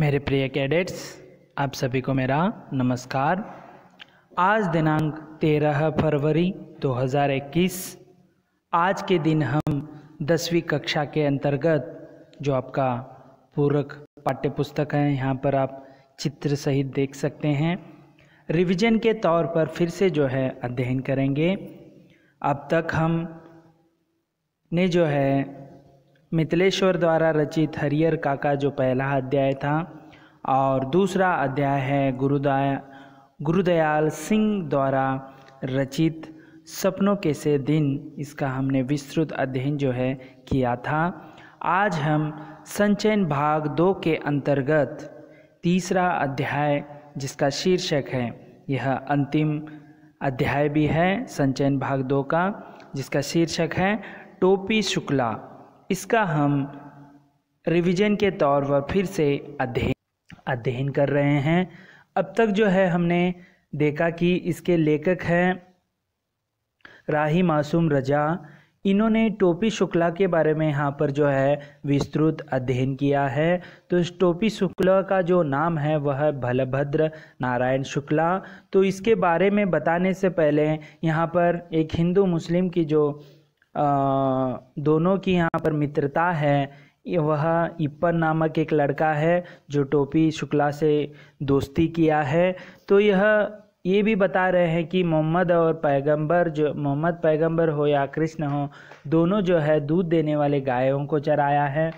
मेरे प्रिय कैडेट्स आप सभी को मेरा नमस्कार आज दिनांक 13 फरवरी 2021 आज के दिन हम दसवीं कक्षा के अंतर्गत जो आपका पूरक पाठ्य पुस्तक है यहाँ पर आप चित्र सहित देख सकते हैं रिवीजन के तौर पर फिर से जो है अध्ययन करेंगे अब तक हम ने जो है मितलेश्वर द्वारा रचित हरियर काका जो पहला अध्याय था और दूसरा अध्याय है गुरुदया गुरुदयाल सिंह द्वारा रचित सपनों के से दिन इसका हमने विस्तृत अध्ययन जो है किया था आज हम संचयन भाग दो के अंतर्गत तीसरा अध्याय जिसका शीर्षक है यह अंतिम अध्याय भी है संचयन भाग दो का जिसका शीर्षक है टोपी शुक्ला इसका हम रिवीजन के तौर पर फिर से अध्ययन अध्ययन कर रहे हैं अब तक जो है हमने देखा कि इसके लेखक हैं राही मासूम रजा इन्होंने टोपी शुक्ला के बारे में यहाँ पर जो है विस्तृत अध्ययन किया है तो इस टोपी शुक्ला का जो नाम है वह भलभद्र नारायण शुक्ला तो इसके बारे में बताने से पहले यहाँ पर एक हिंदू मुस्लिम की जो दोनों की यहाँ पर मित्रता है वह इप्पन नामक एक लड़का है जो टोपी शुक्ला से दोस्ती किया है तो यह ये भी बता रहे हैं कि मोहम्मद और पैगंबर जो मोहम्मद पैगंबर हो या कृष्ण हो दोनों जो है दूध देने वाले गायों को चराया है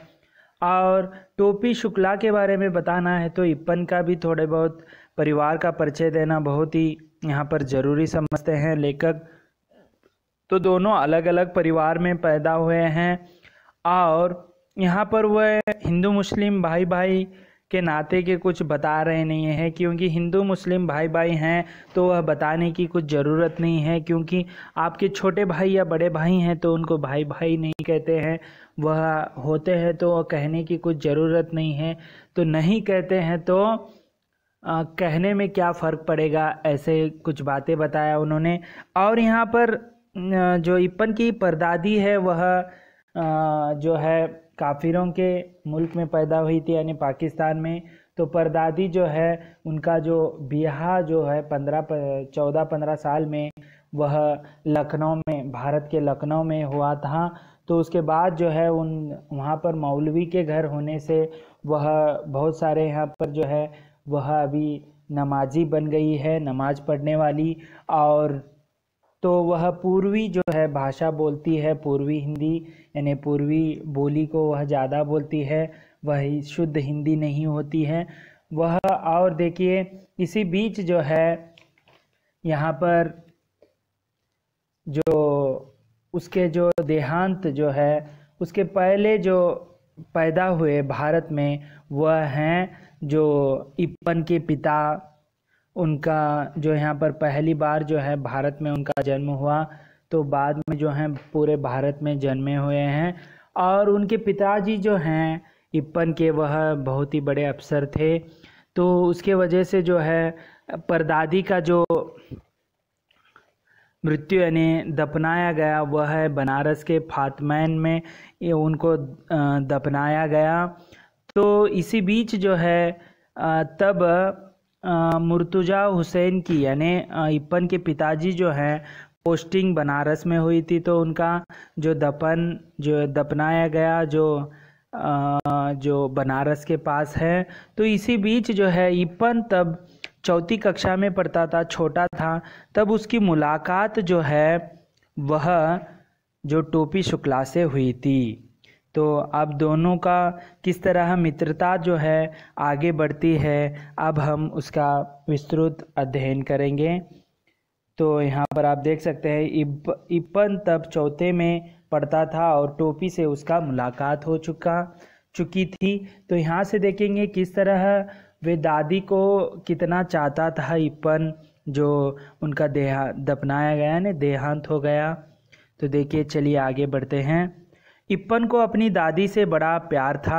और टोपी शुक्ला के बारे में बताना है तो इप्पन का भी थोड़े बहुत परिवार का परिचय देना बहुत ही यहाँ पर ज़रूरी समझते हैं लेखक तो दोनों अलग अलग परिवार में पैदा हुए हैं और यहाँ पर वह हिंदू मुस्लिम भाई भाई के नाते के कुछ बता रहे नहीं हैं क्योंकि हिंदू मुस्लिम भाई भाई हैं तो वह बताने की कुछ ज़रूरत नहीं है क्योंकि आपके छोटे भाई या बड़े भाई हैं तो उनको भाई भाई नहीं कहते हैं वह होते हैं तो वह कहने की कुछ ज़रूरत नहीं है तो नहीं कहते हैं तो आ, कहने में क्या फ़र्क पड़ेगा ऐसे कुछ बातें बताया उन्होंने और यहाँ पर जो इप्पन की परदादी है वह जो है काफिरों के मुल्क में पैदा हुई थी यानी पाकिस्तान में तो परदादी जो है उनका जो ब्याह जो है पंद्रह चौदह पंद्रह साल में वह लखनऊ में भारत के लखनऊ में हुआ था तो उसके बाद जो है उन वहाँ पर मौलवी के घर होने से वह बहुत सारे यहाँ पर जो है वह अभी नमाजी बन गई है नमाज पढ़ने वाली और तो वह पूर्वी जो है भाषा बोलती है पूर्वी हिंदी यानी पूर्वी बोली को वह ज़्यादा बोलती है वह शुद्ध हिंदी नहीं होती है वह और देखिए इसी बीच जो है यहाँ पर जो उसके जो देहांत जो है उसके पहले जो पैदा हुए भारत में वह हैं जो इप्पन के पिता उनका जो यहाँ पर पहली बार जो है भारत में उनका जन्म हुआ तो बाद में जो है पूरे भारत में जन्मे हुए हैं और उनके पिताजी जो हैं इप्पन के वह बहुत ही बड़े अफसर थे तो उसके वजह से जो है परदादी का जो मृत्यु यानी दफनाया गया वह है बनारस के फातमैन में ये उनको दफनाया गया तो इसी बीच जो है तब मुर्तुजा हुसैन की यानी इप्पन के पिताजी जो हैं पोस्टिंग बनारस में हुई थी तो उनका जो दफन जो दफनाया गया जो आ, जो बनारस के पास है तो इसी बीच जो है इप्पन तब चौथी कक्षा में पढ़ता था छोटा था तब उसकी मुलाकात जो है वह जो टोपी शुक्ला से हुई थी तो अब दोनों का किस तरह मित्रता जो है आगे बढ़ती है अब हम उसका विस्तृत अध्ययन करेंगे तो यहाँ पर आप देख सकते हैं इब इपन तब चौथे में पढ़ता था और टोपी से उसका मुलाकात हो चुका चुकी थी तो यहाँ से देखेंगे किस तरह वे दादी को कितना चाहता था इपन जो उनका देहा दफनाया गया ना देहांत हो गया तो देखिए चलिए आगे बढ़ते हैं इप्पन को अपनी दादी से बड़ा प्यार था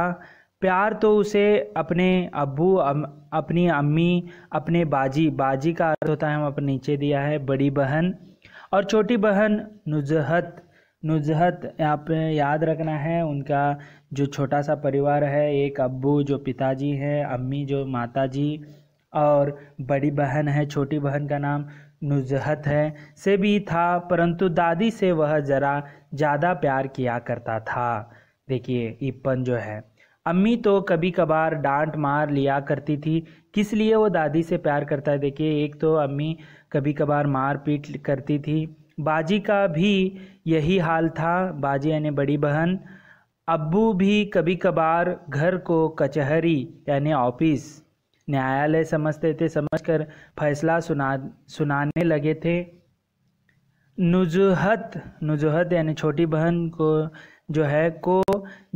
प्यार तो उसे अपने अबू अम, अपनी अम्मी अपने बाजी बाजी का अर्थ होता है हम अपने नीचे दिया है बड़ी बहन और छोटी बहन नुजहत नुजहत यहाँ पे याद रखना है उनका जो छोटा सा परिवार है एक अब्बू जो पिताजी हैं अम्मी जो माताजी और बड़ी बहन है छोटी बहन का नाम नुजहत है से भी था परंतु दादी से वह ज़रा ज़्यादा प्यार किया करता था देखिए इप्पन जो है अम्मी तो कभी कभार डांट मार लिया करती थी किस लिए वो दादी से प्यार करता है देखिए एक तो अम्मी कभी कभार मार पीट करती थी बाजी का भी यही हाल था बाजी यानी बड़ी बहन अब्बू भी कभी कभार घर को कचहरी यानी ऑफिस न्यायालय समझते थे समझकर फैसला सुना सुनाने लगे थे नुजहत नुजहत यानी छोटी बहन को जो है को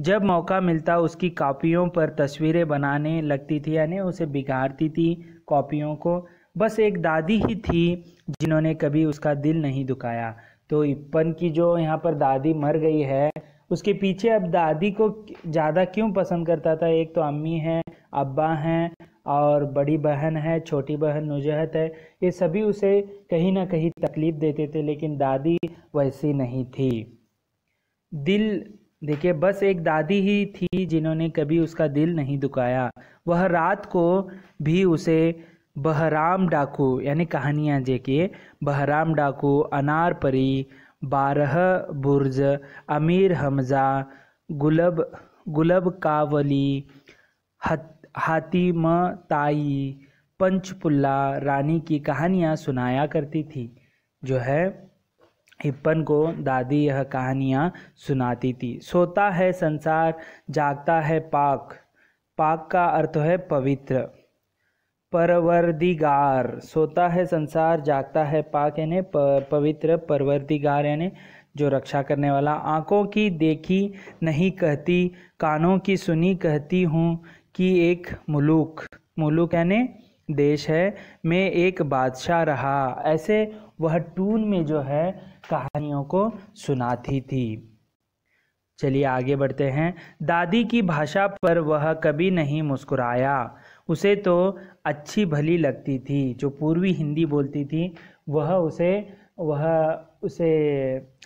जब मौका मिलता उसकी कापियों पर तस्वीरें बनाने लगती थी यानी उसे बिगाड़ती थी कापियों को बस एक दादी ही थी जिन्होंने कभी उसका दिल नहीं दुखाया तो इप्पन की जो यहाँ पर दादी मर गई है उसके पीछे अब दादी को ज़्यादा क्यों पसंद करता था एक तो अम्मी हैं अब्बा हैं और बड़ी बहन है छोटी बहन नुजहत है ये सभी उसे कहीं ना कहीं तकलीफ़ देते थे लेकिन दादी वैसी नहीं थी दिल देखिए बस एक दादी ही थी जिन्होंने कभी उसका दिल नहीं दुखाया वह रात को भी उसे बहराम डाकू यानी कहानियाँ जेके बहराम डाकू अनार परी बारह बुर्ज अमीर हमज़ा गुलब गुलब कावली हत म ताई पंचपुल्ला रानी की कहानियाँ सुनाया करती थी जो है हिप्पन को दादी यह कहानियाँ सुनाती थी सोता है संसार जागता है पाक पाक का अर्थ है पवित्र परवरदिगार सोता है संसार जागता है पाक यानी पवित्र परवरदिगार यानी जो रक्षा करने वाला आँखों की देखी नहीं कहती कानों की सुनी कहती हूँ कि एक मुलूक मुलूक यानी देश है में एक बादशाह रहा ऐसे वह टून में जो है कहानियों को सुनाती थी चलिए आगे बढ़ते हैं दादी की भाषा पर वह कभी नहीं मुस्कुराया उसे तो अच्छी भली लगती थी जो पूर्वी हिंदी बोलती थी वह उसे वह उसे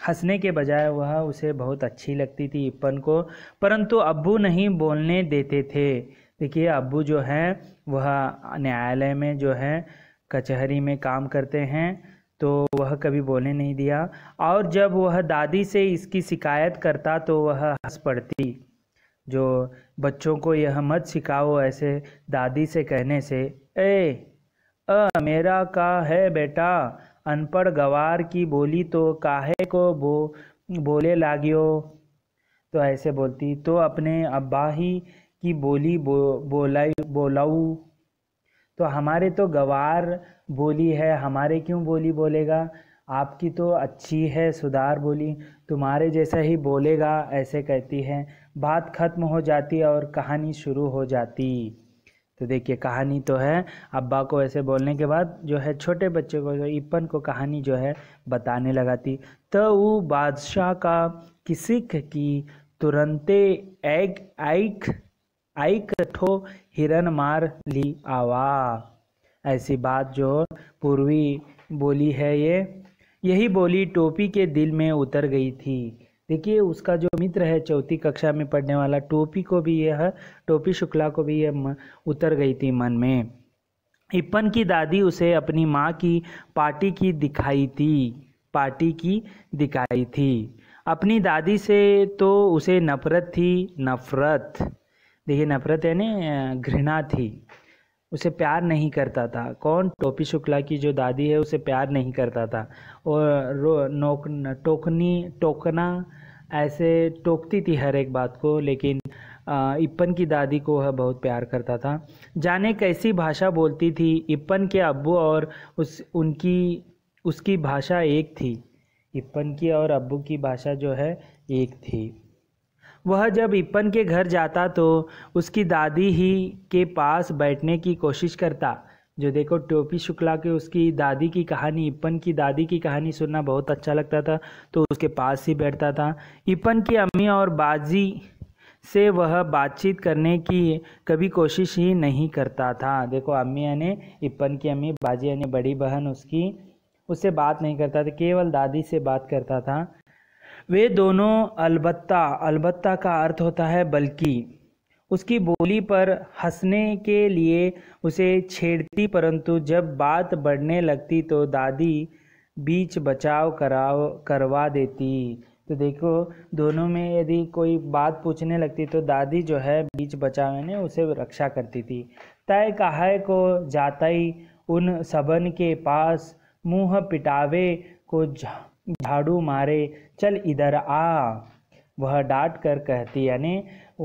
हंसने के बजाय वह उसे बहुत अच्छी लगती थी इप्पन को परंतु अब्बू नहीं बोलने देते थे देखिए अब्बू जो हैं वह न्यायालय में जो है कचहरी में काम करते हैं तो वह कभी बोलने नहीं दिया और जब वह दादी से इसकी शिकायत करता तो वह हंस पड़ती जो बच्चों को यह मत सिखाओ ऐसे दादी से कहने से ए अ मेरा का है बेटा अनपढ़ गवार की बोली तो काहे को बो बोले लागियो तो ऐसे बोलती तो अपने अब्बा ही की बोली बो बोलाई बोलाऊ तो हमारे तो गवार बोली है हमारे क्यों बोली बोलेगा आपकी तो अच्छी है सुधार बोली तुम्हारे जैसा ही बोलेगा ऐसे कहती है बात खत्म हो जाती और कहानी शुरू हो जाती तो देखिए कहानी तो है अब्बा को ऐसे बोलने के बाद जो है छोटे बच्चे को जो इपन को कहानी जो है बताने लगाती तो वो बादशाह का किसिक की तुरंते एग आइक आइक ठो हिरन मार ली आवा ऐसी बात जो पूर्वी बोली है ये यही बोली टोपी के दिल में उतर गई थी देखिए उसका जो मित्र है चौथी कक्षा में पढ़ने वाला टोपी को भी यह टोपी शुक्ला को भी यह उतर गई थी मन में इप्पन की दादी उसे अपनी माँ की पार्टी की दिखाई थी पार्टी की दिखाई थी अपनी दादी से तो उसे नफरत थी नफरत देखिए नफरत यानी घृणा थी उसे प्यार नहीं करता था कौन टोपी शुक्ला की जो दादी है उसे प्यार नहीं करता था और रो नोक टोकनी टोकना ऐसे टोकती थी हर एक बात को लेकिन इप्पन की दादी को वह बहुत प्यार करता था जाने कैसी भाषा बोलती थी इप्पन के अब्बू और उस उनकी उसकी भाषा एक थी इप्पन की और अब्बू की भाषा जो है एक थी वह जब इपन के घर जाता तो उसकी दादी ही के पास बैठने की कोशिश करता जो देखो टोपी शुक्ला के उसकी दादी की कहानी इपन की दादी की कहानी सुनना बहुत अच्छा लगता था तो उसके पास ही बैठता था इपन की अम्मी और बाजी से वह बातचीत करने की कभी कोशिश ही नहीं करता था देखो अम्मी यानी इपन की अम्मी बाजी यानी बड़ी बहन उसकी उससे बात नहीं करता था केवल दादी से बात करता था वे दोनों अलबत्ता अलबत्ता का अर्थ होता है बल्कि उसकी बोली पर हंसने के लिए उसे छेड़ती परंतु जब बात बढ़ने लगती तो दादी बीच बचाव कराव करवा देती तो देखो दोनों में यदि कोई बात पूछने लगती तो दादी जो है बीच बचाव ने उसे रक्षा करती थी तय कहा को जाता ही उन सबन के पास मुँह पिटावे को जा, झाड़ू मारे चल इधर आ वह डांट कर कहती यानी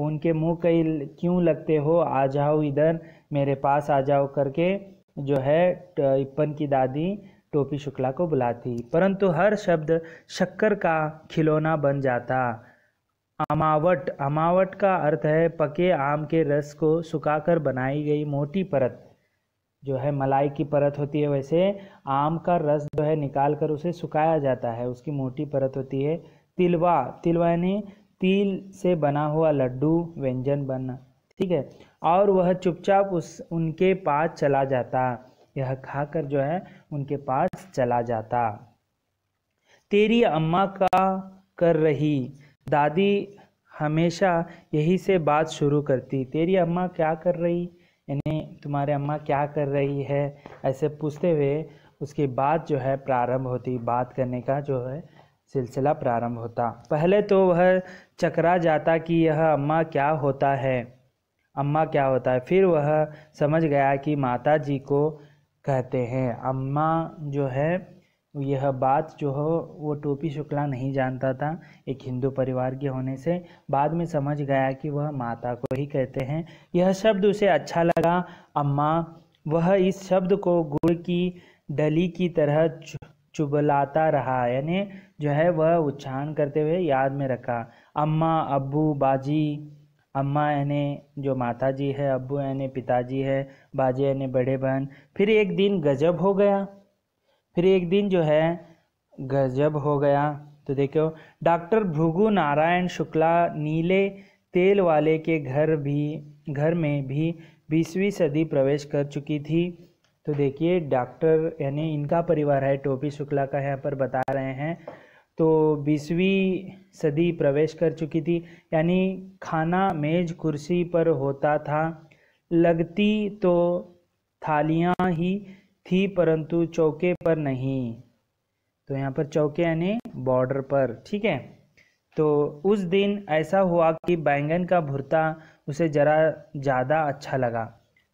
उनके मुंह कई क्यों लगते हो आ जाओ इधर मेरे पास आ जाओ करके जो है इप्पन की दादी टोपी शुक्ला को बुलाती परंतु हर शब्द शक्कर का खिलौना बन जाता अमावट अमावट का अर्थ है पके आम के रस को सुखाकर बनाई गई मोटी परत जो है मलाई की परत होती है वैसे आम का रस जो है निकाल कर उसे सुखाया जाता है उसकी मोटी परत होती है तिलवा तिलवा यानी तिल से बना हुआ लड्डू व्यंजन बनना ठीक है और वह चुपचाप उस उनके पास चला जाता यह खाकर जो है उनके पास चला जाता तेरी अम्मा का कर रही दादी हमेशा यही से बात शुरू करती तेरी अम्मा क्या कर रही तुम्हारे अम्मा क्या कर रही है ऐसे पूछते हुए उसकी बात जो है प्रारंभ होती बात करने का जो है सिलसिला प्रारंभ होता पहले तो वह चकरा जाता कि यह अम्मा क्या होता है अम्मा क्या होता है फिर वह समझ गया कि माता जी को कहते हैं अम्मा जो है यह बात जो हो वो टोपी शुक्ला नहीं जानता था एक हिंदू परिवार के होने से बाद में समझ गया कि वह माता को ही कहते हैं यह शब्द उसे अच्छा लगा अम्मा वह इस शब्द को गुड़ की डली की तरह चुबलाता रहा यानी जो है वह उच्चारण करते हुए याद में रखा अम्मा अब्बू बाजी अम्मा यानी जो माता जी है अब्बू यानी पिताजी है बाजी यानी बड़े बहन फिर एक दिन गजब हो गया फिर एक दिन जो है गजब हो गया तो देखो डॉक्टर भृगु नारायण शुक्ला नीले तेल वाले के घर भी घर में भी बीसवीं सदी प्रवेश कर चुकी थी तो देखिए डॉक्टर यानी इनका परिवार है टोपी शुक्ला का यहाँ पर बता रहे हैं तो बीसवीं सदी प्रवेश कर चुकी थी यानी खाना मेज कुर्सी पर होता था लगती तो थालियाँ ही थी परंतु चौके पर नहीं तो यहाँ पर चौके यानी बॉर्डर पर ठीक है तो उस दिन ऐसा हुआ कि बैंगन का भुरता उसे ज़रा ज़्यादा अच्छा लगा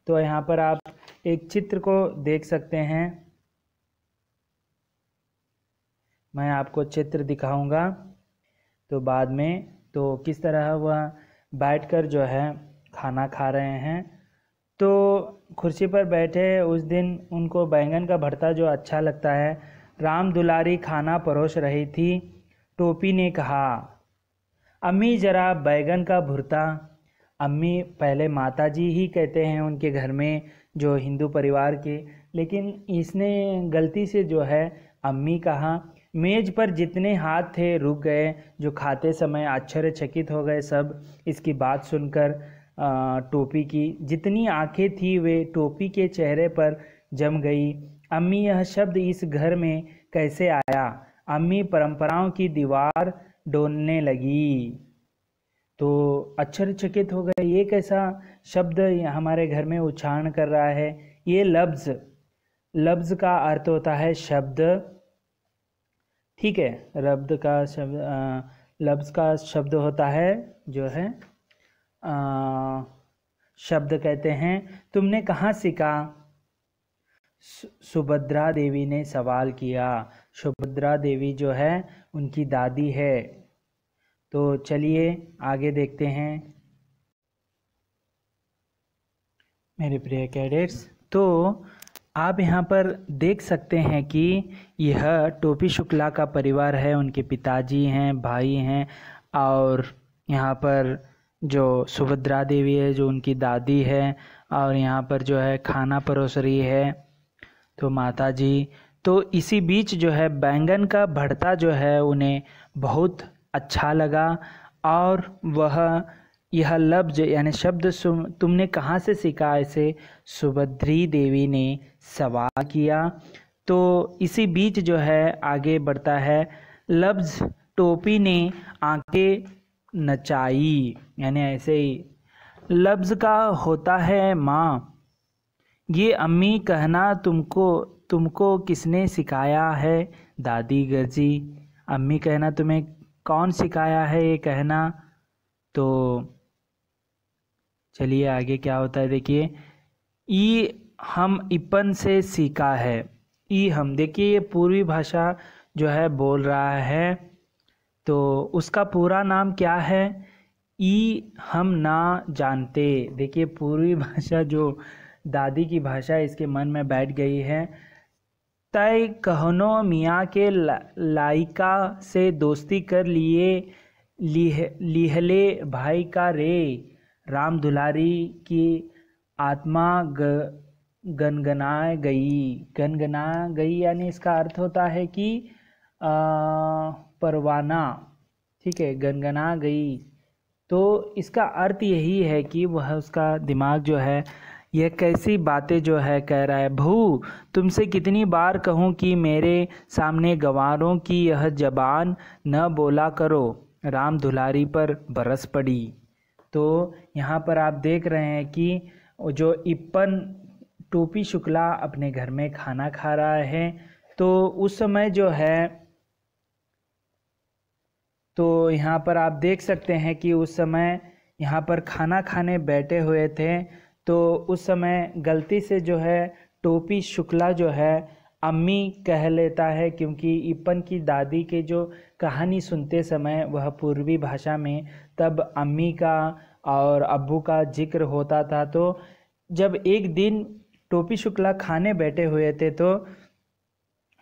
तो यहाँ पर आप एक चित्र को देख सकते हैं मैं आपको चित्र दिखाऊंगा तो बाद में तो किस तरह वह बैठकर जो है खाना खा रहे हैं तो कुर्सी पर बैठे उस दिन उनको बैंगन का भरता जो अच्छा लगता है राम दुलारी खाना परोस रही थी टोपी ने कहा अम्मी ज़रा बैंगन का भुरता अम्मी पहले माता जी ही कहते हैं उनके घर में जो हिंदू परिवार के लेकिन इसने गलती से जो है अम्मी कहा मेज़ पर जितने हाथ थे रुक गए जो खाते समय आश्चर्यचकित हो गए सब इसकी बात सुनकर टोपी की जितनी आंखें थी वे टोपी के चेहरे पर जम गई अम्मी यह शब्द इस घर में कैसे आया अम्मी परंपराओं की दीवार डोलने लगी तो अक्षरचकित हो गए ये कैसा शब्द हमारे घर में उच्चारण कर रहा है ये लफ्ज़ लफ्ज़ का अर्थ होता है शब्द ठीक है रब्द का शब्द लफ्ज़ का शब्द होता है जो है आ, शब्द कहते हैं तुमने कहाँ सीखा सुभद्रा देवी ने सवाल किया सुभद्रा देवी जो है उनकी दादी है तो चलिए आगे देखते हैं मेरे प्रिय कैडेट्स तो आप यहाँ पर देख सकते हैं कि यह टोपी शुक्ला का परिवार है उनके पिताजी हैं भाई हैं और यहाँ पर जो सुभद्रा देवी है जो उनकी दादी है और यहाँ पर जो है खाना परोस रही है तो माता जी तो इसी बीच जो है बैंगन का भड़ता जो है उन्हें बहुत अच्छा लगा और वह यह लफ्ज यानी शब्द तुमने कहाँ से सीखा ऐसे सुभद्री देवी ने सवाल किया तो इसी बीच जो है आगे बढ़ता है लफ्ज टोपी ने आंखें नचाई यानी ऐसे ही लफ्ज़ का होता है माँ ये अम्मी कहना तुमको तुमको किसने सिखाया है दादी गर्जी अम्मी कहना तुम्हें कौन सिखाया है ये कहना तो चलिए आगे क्या होता है देखिए ई हम इपन से सीखा है ई हम देखिए ये पूर्वी भाषा जो है बोल रहा है तो उसका पूरा नाम क्या है ई हम ना जानते देखिए पूर्वी भाषा जो दादी की भाषा इसके मन में बैठ गई है तय कहनो मियाँ के लायका से दोस्ती कर लिए लिहले भाई का रे राम दुलारी की आत्मा ग, गनगना गई गनगना गई यानी इसका अर्थ होता है कि आ, परवाना ठीक है गनगना गई तो इसका अर्थ यही है कि वह उसका दिमाग जो है यह कैसी बातें जो है कह रहा है भू तुमसे कितनी बार कहूँ कि मेरे सामने गंवारों की यह जबान न बोला करो राम दुलारी पर बरस पड़ी तो यहाँ पर आप देख रहे हैं कि जो इप्पन टोपी शुक्ला अपने घर में खाना खा रहा है तो उस समय जो है तो यहाँ पर आप देख सकते हैं कि उस समय यहाँ पर खाना खाने बैठे हुए थे तो उस समय गलती से जो है टोपी शुक्ला जो है अम्मी कह लेता है क्योंकि इपन की दादी के जो कहानी सुनते समय वह पूर्वी भाषा में तब अम्मी का और अब्बू का जिक्र होता था तो जब एक दिन टोपी शुक्ला खाने बैठे हुए थे तो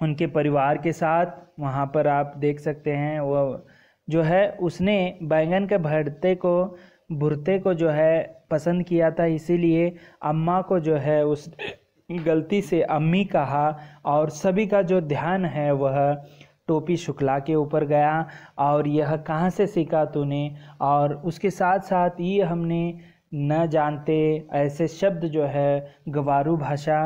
उनके परिवार के साथ वहाँ पर आप देख सकते हैं वह जो है उसने बैंगन के भरते को बुरते को जो है पसंद किया था इसीलिए अम्मा को जो है उस गलती से अम्मी कहा और सभी का जो ध्यान है वह टोपी शुक्ला के ऊपर गया और यह कहाँ से सीखा तूने और उसके साथ साथ ये हमने न जानते ऐसे शब्द जो है गवारू भाषा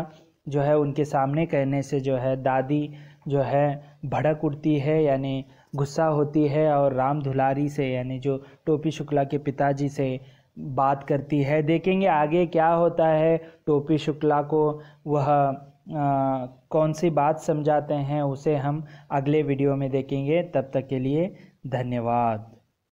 जो है उनके सामने कहने से जो है दादी जो है भड़क उठती है यानी गुस्सा होती है और राम धुलारी से यानी जो टोपी शुक्ला के पिताजी से बात करती है देखेंगे आगे क्या होता है टोपी शुक्ला को वह आ, कौन सी बात समझाते हैं उसे हम अगले वीडियो में देखेंगे तब तक के लिए धन्यवाद